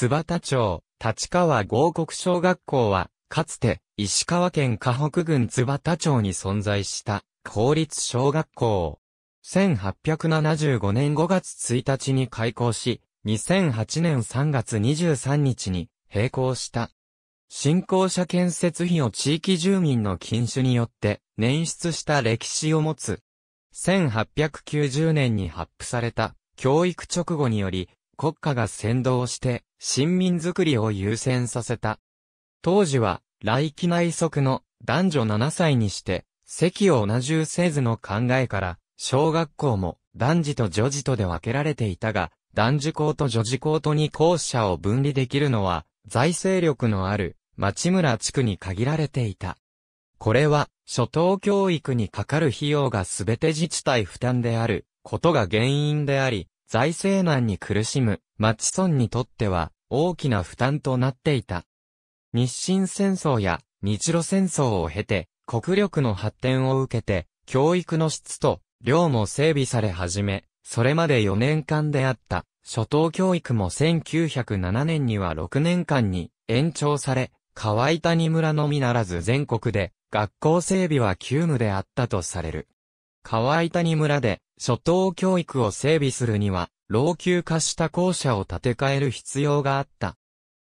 津幡町、立川合国小学校は、かつて、石川県河北郡津幡町に存在した、公立小学校。1875年5月1日に開校し、2008年3月23日に閉校した。新校舎建設費を地域住民の禁酒によって捻出した歴史を持つ。1890年に発布された教育直後により国家が先導して、新民づくりを優先させた。当時は、来期内則の男女7歳にして、席を同じせずの考えから、小学校も男児と女児とで分けられていたが、男児校と女児校とに校舎を分離できるのは、財政力のある町村地区に限られていた。これは、初等教育にかかる費用が全て自治体負担であることが原因であり、財政難に苦しむ町村にとっては大きな負担となっていた。日清戦争や日露戦争を経て国力の発展を受けて教育の質と量も整備され始め、それまで4年間であった初等教育も1907年には6年間に延長され、河井谷村のみならず全国で学校整備は急務であったとされる。河井谷村で初等教育を整備するには、老朽化した校舎を建て替える必要があった。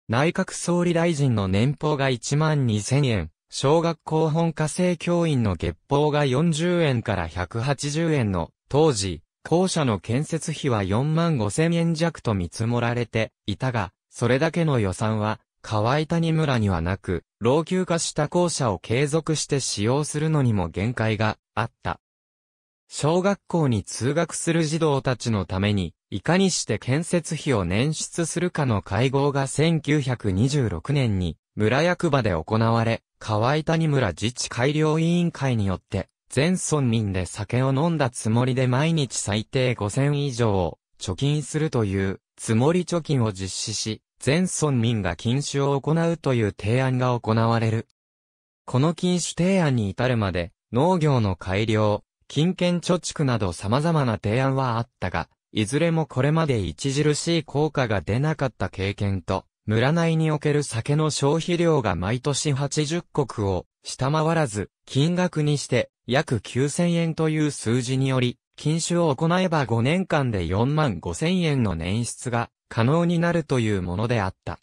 内閣総理大臣の年俸が1万2000円、小学校本科生教員の月報が40円から180円の、当時、校舎の建設費は4万5000円弱と見積もられていたが、それだけの予算は、河谷村にはなく、老朽化した校舎を継続して使用するのにも限界があった。小学校に通学する児童たちのために、いかにして建設費を捻出するかの会合が1926年に村役場で行われ、河井谷村自治改良委員会によって、全村民で酒を飲んだつもりで毎日最低5000以上を貯金するというつもり貯金を実施し、全村民が禁酒を行うという提案が行われる。この禁酒提案に至るまで、農業の改良、金券貯蓄など様々な提案はあったが、いずれもこれまで著しい効果が出なかった経験と、村内における酒の消費量が毎年80国を下回らず、金額にして約9000円という数字により、禁酒を行えば5年間で4万5000円の捻出が可能になるというものであった。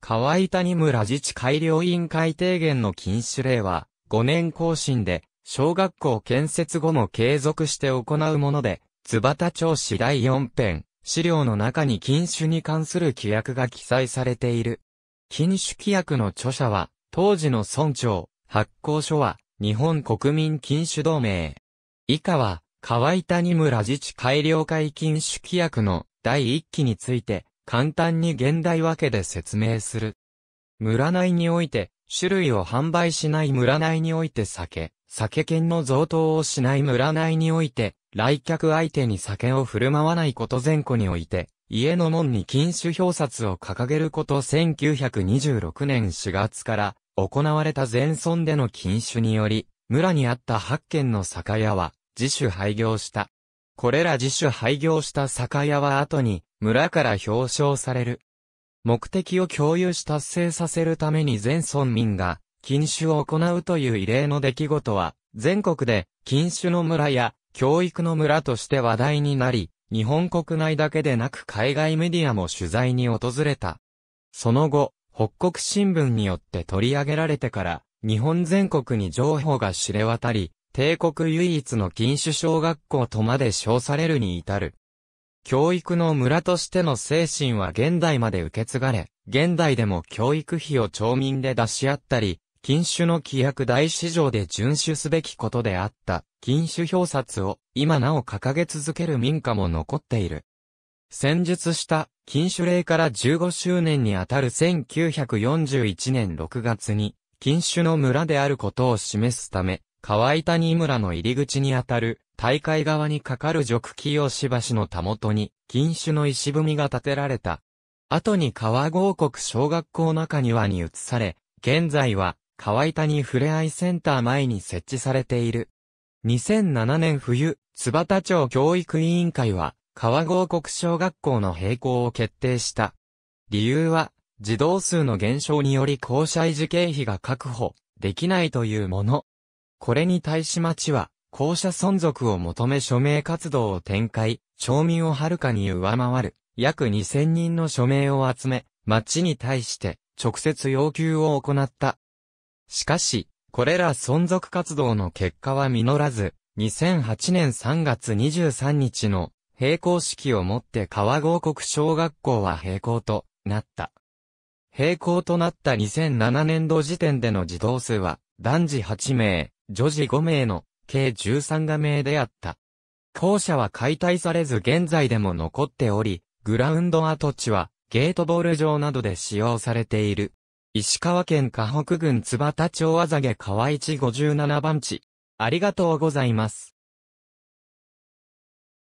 河井谷村自治改良委員会提言の禁酒令は、5年更新で小学校建設後も継続して行うもので、津畑町史第4編、資料の中に禁酒に関する規約が記載されている。禁酒規約の著者は、当時の村長、発行書は、日本国民禁酒同盟。以下は、河井谷村自治改良会禁酒規約の第1期について、簡単に現代分けで説明する。村内において、種類を販売しない村内において酒、酒券の贈答をしない村内において、来客相手に酒を振る舞わないこと前後において、家の門に禁酒表札を掲げること1926年4月から行われた前村での禁酒により、村にあった8軒の酒屋は自主廃業した。これら自主廃業した酒屋は後に村から表彰される。目的を共有し達成させるために全村民が禁酒を行うという異例の出来事は、全国で禁酒の村や教育の村として話題になり、日本国内だけでなく海外メディアも取材に訪れた。その後、北国新聞によって取り上げられてから、日本全国に情報が知れ渡り、帝国唯一の禁酒小学校とまで称されるに至る。教育の村としての精神は現代まで受け継がれ、現代でも教育費を町民で出し合ったり、禁酒の規約大市場で遵守すべきことであった、禁酒表札を今なお掲げ続ける民家も残っている。戦術した禁酒令から15周年にあたる1941年6月に、禁酒の村であることを示すため、河井谷村の入り口にあたる、大会側にかかる直木ばしのたもとに、禁酒の石踏みが建てられた。後に川合国小学校中庭に移され、現在は河合谷ふれあいセンター前に設置されている。2007年冬、津幡町教育委員会は、川郷国小学校の閉校を決定した。理由は、児童数の減少により校舎維持経費が確保できないというもの。これに対し町は、校舎存続を求め署名活動を展開、町民をはるかに上回る、約2000人の署名を集め、町に対して、直接要求を行った。しかし、これら存続活動の結果は実らず、2008年3月23日の閉校式をもって川郷国小学校は閉校となった。閉校となった2007年度時点での児童数は男児8名、女児5名の計13画名であった。校舎は解体されず現在でも残っており、グラウンド跡地はゲートボール場などで使用されている。石川県河北郡津幡町あざげ川市57番地。ありがとうございます。